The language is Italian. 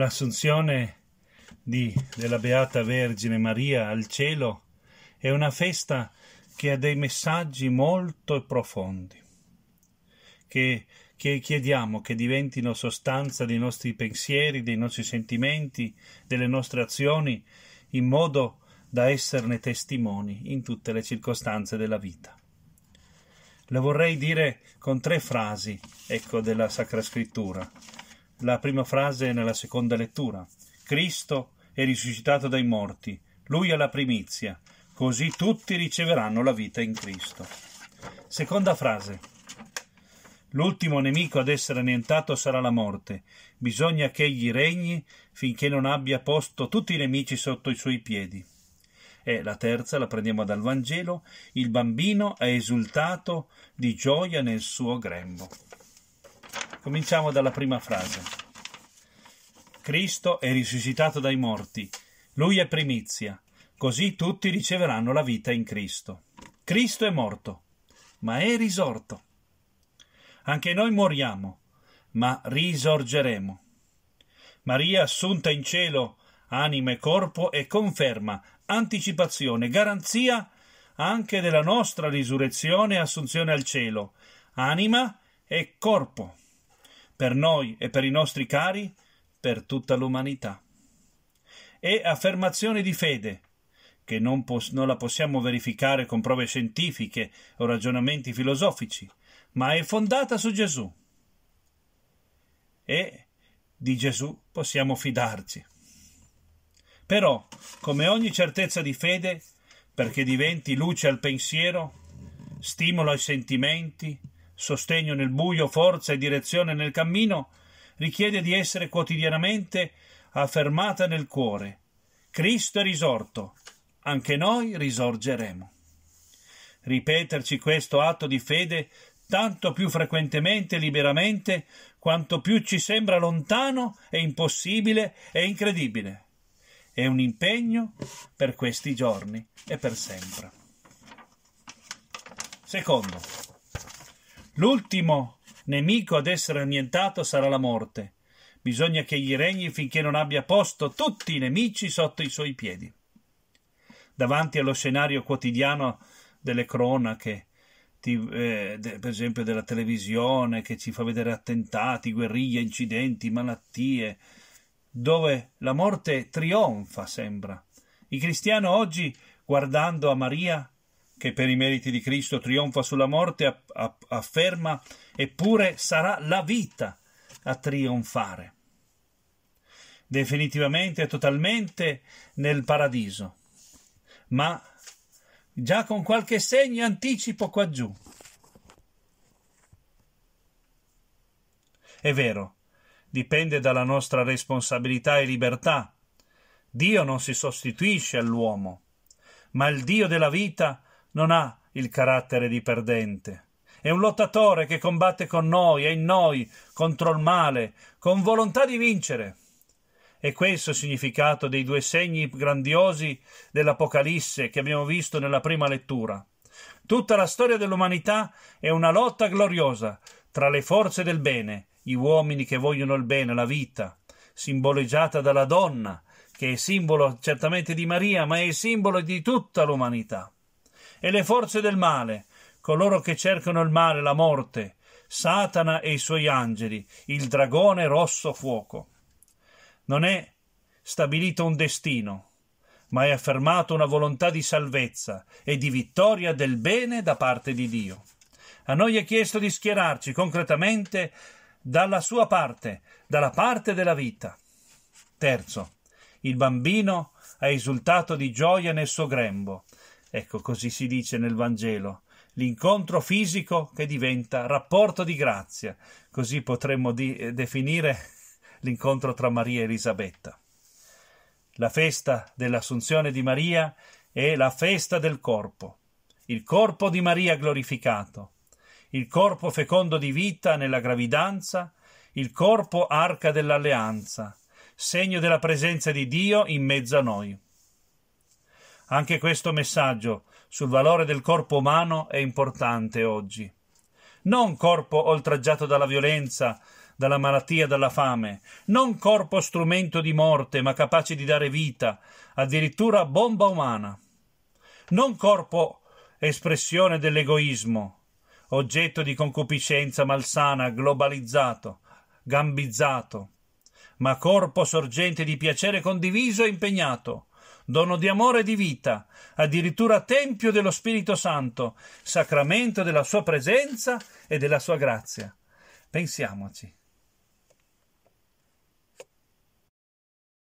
L'assunzione di, della Beata Vergine Maria al cielo è una festa che ha dei messaggi molto profondi, che, che chiediamo che diventino sostanza dei nostri pensieri, dei nostri sentimenti, delle nostre azioni, in modo da esserne testimoni in tutte le circostanze della vita. La vorrei dire con tre frasi, ecco, della Sacra Scrittura, la prima frase è nella seconda lettura. Cristo è risuscitato dai morti, lui è la primizia, così tutti riceveranno la vita in Cristo. Seconda frase. L'ultimo nemico ad essere annientato sarà la morte. Bisogna che egli regni finché non abbia posto tutti i nemici sotto i suoi piedi. E la terza la prendiamo dal Vangelo. Il bambino è esultato di gioia nel suo grembo. Cominciamo dalla prima frase. Cristo è risuscitato dai morti. Lui è primizia. Così tutti riceveranno la vita in Cristo. Cristo è morto, ma è risorto. Anche noi moriamo, ma risorgeremo. Maria assunta in cielo, anima e corpo, è conferma, anticipazione, garanzia anche della nostra risurrezione e assunzione al cielo, anima e corpo per noi e per i nostri cari, per tutta l'umanità. È affermazione di fede, che non, pos- non la possiamo verificare con prove scientifiche o ragionamenti filosofici, ma è fondata su Gesù. E di Gesù possiamo fidarci. Però, come ogni certezza di fede, perché diventi luce al pensiero, stimolo ai sentimenti, sostegno nel buio, forza e direzione nel cammino, richiede di essere quotidianamente affermata nel cuore. Cristo è risorto, anche noi risorgeremo. Ripeterci questo atto di fede tanto più frequentemente e liberamente quanto più ci sembra lontano e impossibile e incredibile. È un impegno per questi giorni e per sempre. Secondo, L'ultimo nemico ad essere annientato sarà la morte. Bisogna che gli regni finché non abbia posto tutti i nemici sotto i suoi piedi. Davanti allo scenario quotidiano delle cronache, eh, per esempio della televisione, che ci fa vedere attentati, guerriglie, incidenti, malattie, dove la morte trionfa, sembra. Il cristiano oggi, guardando a Maria, che per i meriti di Cristo trionfa sulla morte, afferma, eppure sarà la vita a trionfare definitivamente e totalmente nel paradiso, ma già con qualche segno anticipo qua giù. È vero, dipende dalla nostra responsabilità e libertà. Dio non si sostituisce all'uomo, ma il Dio della vita è non ha il carattere di perdente. È un lottatore che combatte con noi e in noi contro il male, con volontà di vincere. È questo il significato dei due segni grandiosi dell'Apocalisse che abbiamo visto nella prima lettura. Tutta la storia dell'umanità è una lotta gloriosa tra le forze del bene, gli uomini che vogliono il bene, la vita, simboleggiata dalla donna, che è simbolo certamente di Maria, ma è simbolo di tutta l'umanità e le forze del male, coloro che cercano il male, la morte, Satana e i suoi angeli, il dragone rosso fuoco. Non è stabilito un destino, ma è affermata una volontà di salvezza e di vittoria del bene da parte di Dio. A noi è chiesto di schierarci concretamente dalla sua parte, dalla parte della vita. Terzo, il bambino ha esultato di gioia nel suo grembo, Ecco, così si dice nel Vangelo. L'incontro fisico che diventa rapporto di grazia. Così potremmo di, eh, definire l'incontro tra Maria e Elisabetta. La festa dell'Assunzione di Maria è la festa del corpo, il corpo di Maria glorificato, il corpo fecondo di vita nella gravidanza, il corpo arca dell'alleanza, segno della presenza di Dio in mezzo a noi. Anche questo messaggio sul valore del corpo umano è importante oggi. Non corpo oltraggiato dalla violenza, dalla malattia, dalla fame, non corpo strumento di morte, ma capace di dare vita, addirittura bomba umana. Non corpo espressione dell'egoismo, oggetto di concupiscenza malsana, globalizzato, gambizzato, ma corpo sorgente di piacere condiviso e impegnato, dono di amore e di vita, addirittura tempio dello Spirito Santo, sacramento della sua presenza e della sua grazia. Pensiamoci.